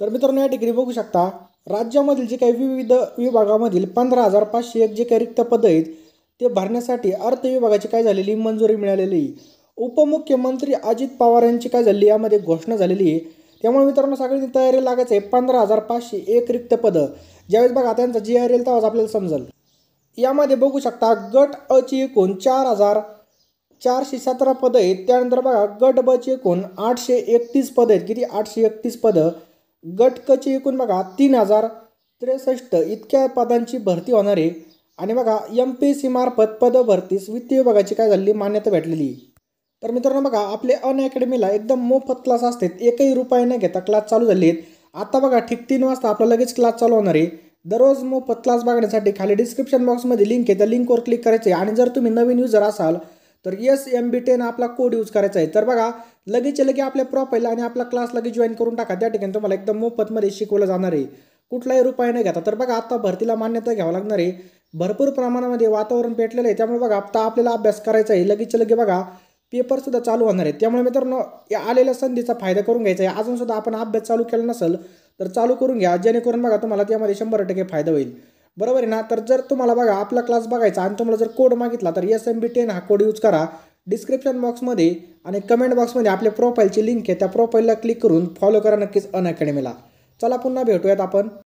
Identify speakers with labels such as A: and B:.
A: तर मित्रांनो या ठिकाणी बघू शकता राज्यामधील जे काही विविध विभागामधील पंधरा हजार पाचशे एक जे काही रिक्त पदं आहेत ते भरण्यासाठी अर्थ विभागाची काय झालेली मंजुरी मिळालेली उपमुख्यमंत्री अजित पवार यांची काय झाली यामध्ये घोषणा झालेली आहे त्यामुळे मित्रांनो सगळ्यांची तयारी लागायचं आहे पंधरा हजार पाचशे एक रिक्त पदं ज्यावेळेस बघा त्यांचा जी आर एल तेव्हाच आपल्याला समजेल यामध्ये बघू शकता गट अ ची एकूण चार हजार चारशे सतरा पदं आहेत त्यानंतर बघा गट ब ची एकूण आठशे एकतीस पदं आहेत किती आठशे एकतीस पदं गट एकूण बघा तीन हजार त्रेसष्ट इतक्या पदांची भरती होणार आहे आणि बघा एम पी सी मार्फत पद भरतीस वित्तीय विभागाची काय झालेली मान्यता भेटलेली तर मित्रांनो बघा आपले अन अकॅडमीला एकदम मोफत क्लास असतात एकही रुपये न घेता क्लास चालू झाले आहेत आता बघा ठीक तीन वाजता आपला लगेच क्लास चालू होणार आहे दररोज मोफत क्लास बघण्यासाठी खाली डिस्क्रिप्शन बॉक्समध्ये लिंक आहे त्या लिंकवर क्लिक करायचे आणि जर तुम्ही नवीन यूजर असाल तर एस एम बी टेन आपला कोड यूज करायचा आहे तर बघा लगेच लगे आपल्या प्रॉफाईल आणि आपला क्लास लगेच जॉईन करून टाका त्या ठिकाणी तुम्हाला एकदम मोफतमध्ये शिकवलं जाणार आहे कुठलाही रुपये न घेता तर बघा आत्ता भरतीला मान्यता घ्यावं लागणार आहे भरपूर प्रमाणामध्ये वातावरण पेटलेलं आहे त्यामुळे बघा आता आपल्याला अभ्यास करायचा आहे लगेच लगे बघा पेपरसुद्धा चालू होणार आहे त्यामुळे मित्रांनो या आलेल्या संधीचा फायदा करून घ्यायचा आहे अजूनसुद्धा आपण अभ्यास चालू केला नसेल तर चालू करून घ्या जेणेकरून बघा तुम्हाला त्यामध्ये शंभर टक्के फायदा होईल बरोबर आहे ना तर जर तुम्हाला बघा आपला क्लास बघायचा आणि तुम्हाला जर कोड मागितला तर एस एम बी टेन हा कोड यूज करा डिस्क्रिप्शन बॉक्समध्ये आणि कमेंट बॉक्समध्ये आपल्या प्रोफाईलची लिंक आहे त्या प्रोफाईलला क्लिक करून फॉलो करा नक्कीच अन अकॅडमीला चला पुन्हा भेटूयात आपण